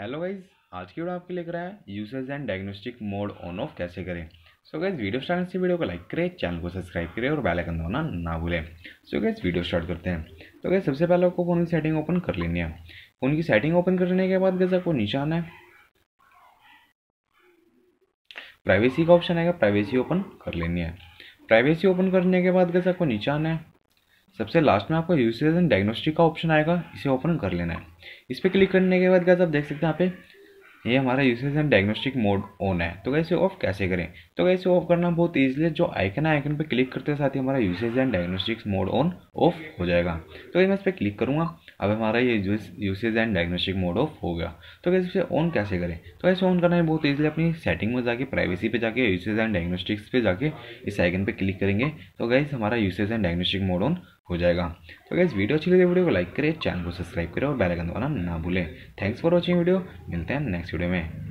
hello guys आज की video आपके लेकर कराया usage and diagnostic mode on off कैसे करें सो गाइज वीडियो स्टार्ट से वीडियो को लाइक करें चैनल को सब्सक्राइब करें और बेल आइकन दबाना ना भूलें सो गाइज वीडियो स्टार्ट करते हैं तो गाइज सबसे पहले आपको फ़ोन की सेटिंग ओपन कर लेनी है फ़ोन की सेटिंग ओपन करने के बाद गैस आपको निशान है प्राइवेसी का ऑप्शन आएगा प्राइवेसी ओपन कर लेनी है प्राइवेसी ओपन करने के बाद गैस आपको निशान है सबसे लास्ट में आपका यूसेज एंड डायग्नोस्टिक का ऑप्शन आएगा इसे ओपन कर लेना है इस पर क्लिक करने के बाद गैस आप देख सकते हैं यहाँ पे ये हमारा usage and diagnostic mode on है तो कैसे ऑफ कैसे करें तो कैसे ऑफ करना बहुत ईजिली है जो आइकन है आइकन पर क्लिक करते साथ ही हमारा usage and diagnostics mode on off हो जाएगा तो मैं इस पर क्लिक करूँगा अब हमारा ये usage and diagnostic mode off हो गया तो कैसे इसे ऑन कैसे करें तो ऐसे ऑन करना है बहुत ईजिली अपनी सेटिंग में जाके प्राइवेसी पे जाके यूसेज एंड डायग्नोस्टिक्स पे जाके इस आइकन पे क्लिक करेंगे तो गैस हमारा usage and diagnostic mode on हो जाएगा तो गैस वीडियो अच्छी लगी तो वीडियो को लाइक करें चैनल को सब्सक्राइब करें और बेल आइकन दबाना ना भूलें थैंक्स फॉर वॉचिंग वीडियो मिलते हैं नेक्स्ट वीडियो में